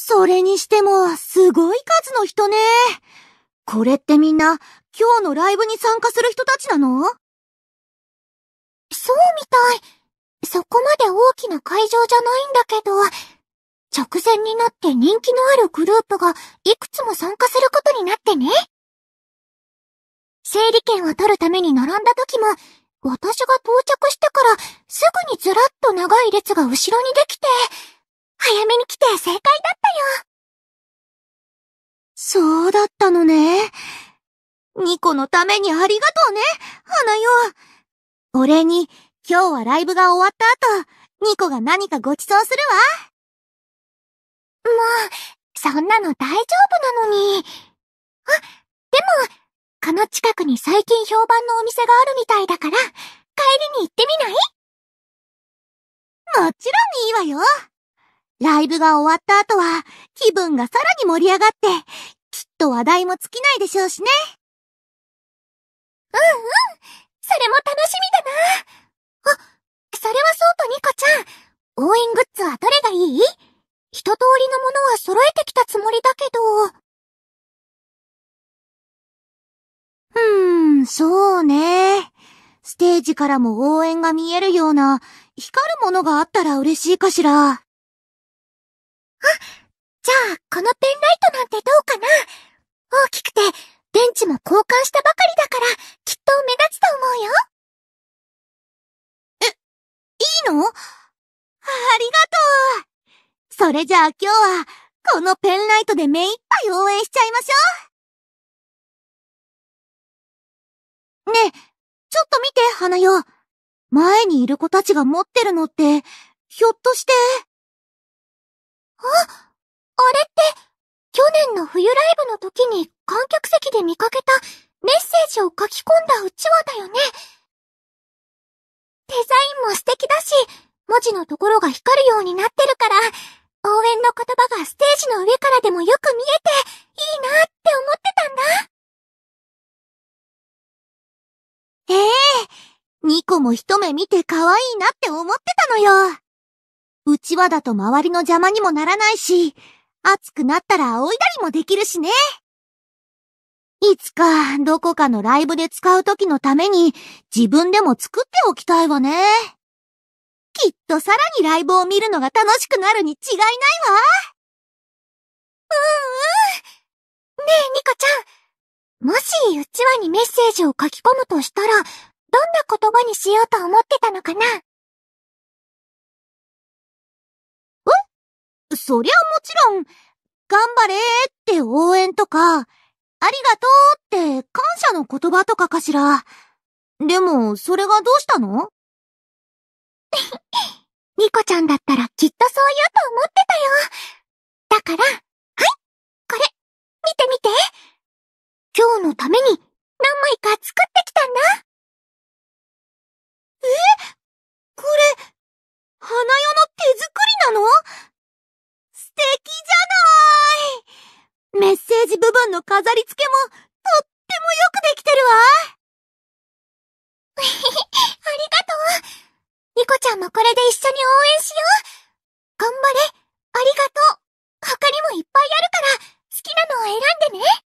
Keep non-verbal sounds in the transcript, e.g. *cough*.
それにしても、すごい数の人ね。これってみんな、今日のライブに参加する人たちなのそうみたい。そこまで大きな会場じゃないんだけど、直前になって人気のあるグループがいくつも参加することになってね。整理券を取るために並んだ時も、私が到着してからすぐにずらっと長い列が後ろにできて、早めに来て正解だそうだったのね。ニコのためにありがとうね、花よ。お礼に、今日はライブが終わった後、ニコが何かご馳走するわ。もう、そんなの大丈夫なのに。あ、でも、この近くに最近評判のお店があるみたいだから、帰りに行ってみないもちろんいいわよ。ライブが終わった後は、気分がさらに盛り上がって、と話題も尽きないでしょうしね。うんうん。それも楽しみだな。あ、それはそうとニコちゃん。応援グッズはどれがいい一通りのものは揃えてきたつもりだけど。うーん、そうね。ステージからも応援が見えるような、光るものがあったら嬉しいかしら。あ、じゃあ、このペンライトなんてどうかな大きくて、電池も交換したばかりだから、きっと目立つと思うよ。え、いいのありがとう。それじゃあ今日は、このペンライトで目いっぱい応援しちゃいましょう。ねえ、ちょっと見て、花よ。前にいる子たちが持ってるのって、ひょっとして。あ、あれって、去年の冬ライブの時に観客席で見かけたメッセージを書き込んだうちわだよね。デザインも素敵だし、文字のところが光るようになってるから、応援の言葉がステージの上からでもよく見えて、いいなって思ってたんだ。ええー、ニコも一目見て可愛いなって思ってたのよ。うちわだと周りの邪魔にもならないし、暑くなったら青いだりもできるしね。いつか、どこかのライブで使う時のために、自分でも作っておきたいわね。きっとさらにライブを見るのが楽しくなるに違いないわ。うんうん。ねえ、ニコちゃん。もし、うちわにメッセージを書き込むとしたら、どんな言葉にしようと思ってたのかなそりゃもちろん、頑張れーって応援とか、ありがとうって感謝の言葉とかかしら。でも、それがどうしたの *laughs* ニコちゃんだったらきっとそう言うと思ってたよ。だから、はい、これ、見てみて。今日のために何枚か作っメッセージ部分の飾り付けも、とってもよくできてるわ *laughs* ありがとうニコちゃんもこれで一緒に応援しよう頑張れありがとう他にもいっぱいあるから、好きなのを選んでね